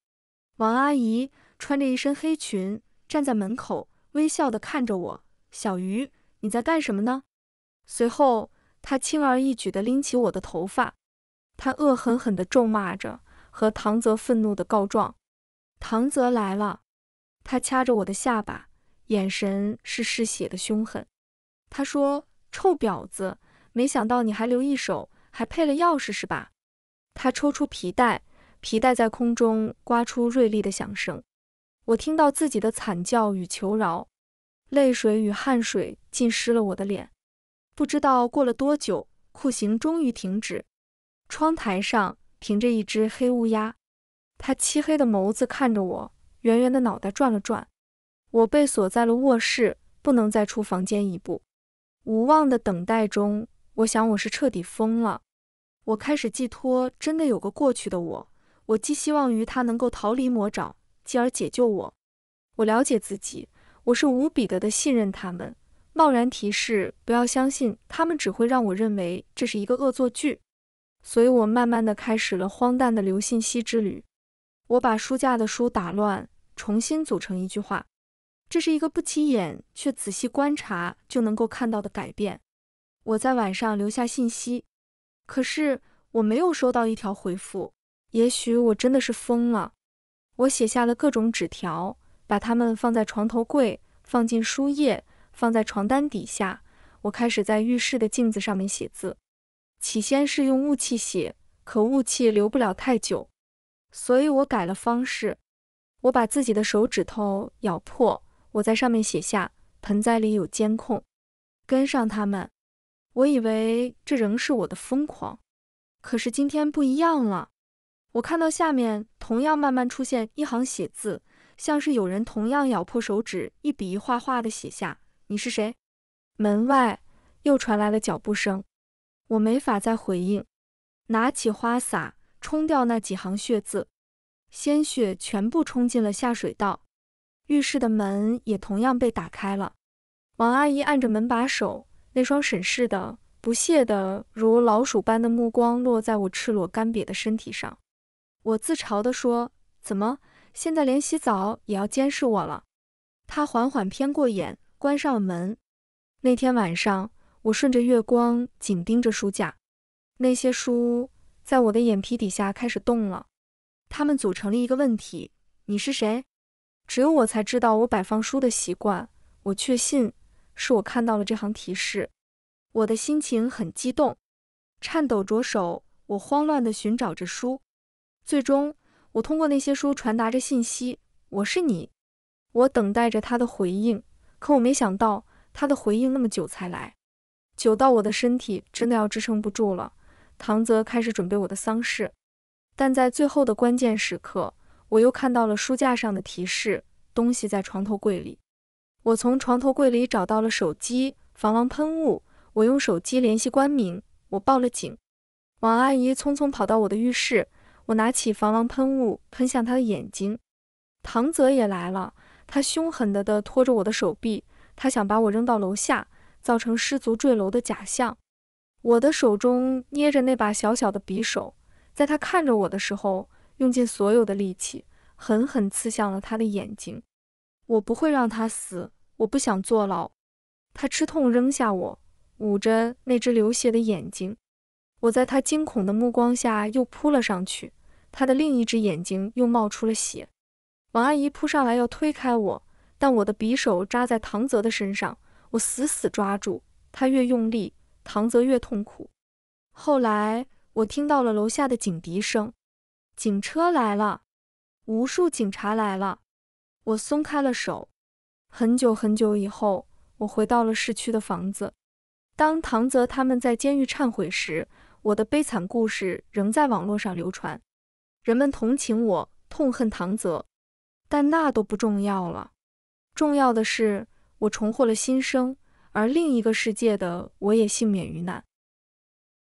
王阿姨穿着一身黑裙站在门口，微笑地看着我。小鱼，你在干什么呢？随后，他轻而易举地拎起我的头发，他恶狠狠地咒骂着，和唐泽愤怒的告状。唐泽来了，他掐着我的下巴，眼神是嗜血的凶狠。他说：“臭婊子，没想到你还留一手，还配了钥匙是吧？”他抽出皮带，皮带在空中刮出锐利的响声，我听到自己的惨叫与求饶。泪水与汗水浸湿了我的脸，不知道过了多久，酷刑终于停止。窗台上停着一只黑乌鸦，它漆黑的眸子看着我，圆圆的脑袋转了转。我被锁在了卧室，不能再出房间一步。无望的等待中，我想我是彻底疯了。我开始寄托，真的有个过去的我，我寄希望于他能够逃离魔爪，继而解救我。我了解自己。我是无比的的信任他们，贸然提示不要相信他们，只会让我认为这是一个恶作剧，所以我慢慢的开始了荒诞的留信息之旅。我把书架的书打乱，重新组成一句话，这是一个不起眼却仔细观察就能够看到的改变。我在晚上留下信息，可是我没有收到一条回复，也许我真的是疯了。我写下了各种纸条。把它们放在床头柜，放进书页，放在床单底下。我开始在浴室的镜子上面写字，起先是用雾气写，可雾气留不了太久，所以我改了方式。我把自己的手指头咬破，我在上面写下：“盆栽里有监控，跟上他们。”我以为这仍是我的疯狂，可是今天不一样了。我看到下面同样慢慢出现一行写字。像是有人同样咬破手指，一笔一画画的写下：“你是谁？”门外又传来了脚步声，我没法再回应，拿起花洒冲掉那几行血字，鲜血全部冲进了下水道。浴室的门也同样被打开了，王阿姨按着门把手，那双审视的、不屑的、如老鼠般的目光落在我赤裸干瘪的身体上。我自嘲地说：“怎么？”现在连洗澡也要监视我了。他缓缓偏过眼，关上了门。那天晚上，我顺着月光紧盯着书架，那些书在我的眼皮底下开始动了。它们组成了一个问题：你是谁？只有我才知道我摆放书的习惯。我确信是我看到了这行提示。我的心情很激动，颤抖着手，我慌乱地寻找着书，最终。我通过那些书传达着信息，我是你，我等待着他的回应，可我没想到他的回应那么久才来，久到我的身体真的要支撑不住了。唐泽开始准备我的丧事，但在最后的关键时刻，我又看到了书架上的提示，东西在床头柜里。我从床头柜里找到了手机、防狼喷雾，我用手机联系关明，我报了警。王阿姨匆匆跑到我的浴室。我拿起防狼喷雾，喷向他的眼睛。唐泽也来了，他凶狠地地拖着我的手臂，他想把我扔到楼下，造成失足坠楼的假象。我的手中捏着那把小小的匕首，在他看着我的时候，用尽所有的力气，狠狠刺向了他的眼睛。我不会让他死，我不想坐牢。他吃痛扔下我，捂着那只流血的眼睛。我在他惊恐的目光下又扑了上去，他的另一只眼睛又冒出了血。王阿姨扑上来要推开我，但我的匕首扎在唐泽的身上，我死死抓住他，越用力，唐泽越痛苦。后来我听到了楼下的警笛声，警车来了，无数警察来了，我松开了手。很久很久以后，我回到了市区的房子。当唐泽他们在监狱忏悔时，我的悲惨故事仍在网络上流传，人们同情我，痛恨唐泽，但那都不重要了。重要的是，我重获了新生，而另一个世界的我也幸免于难。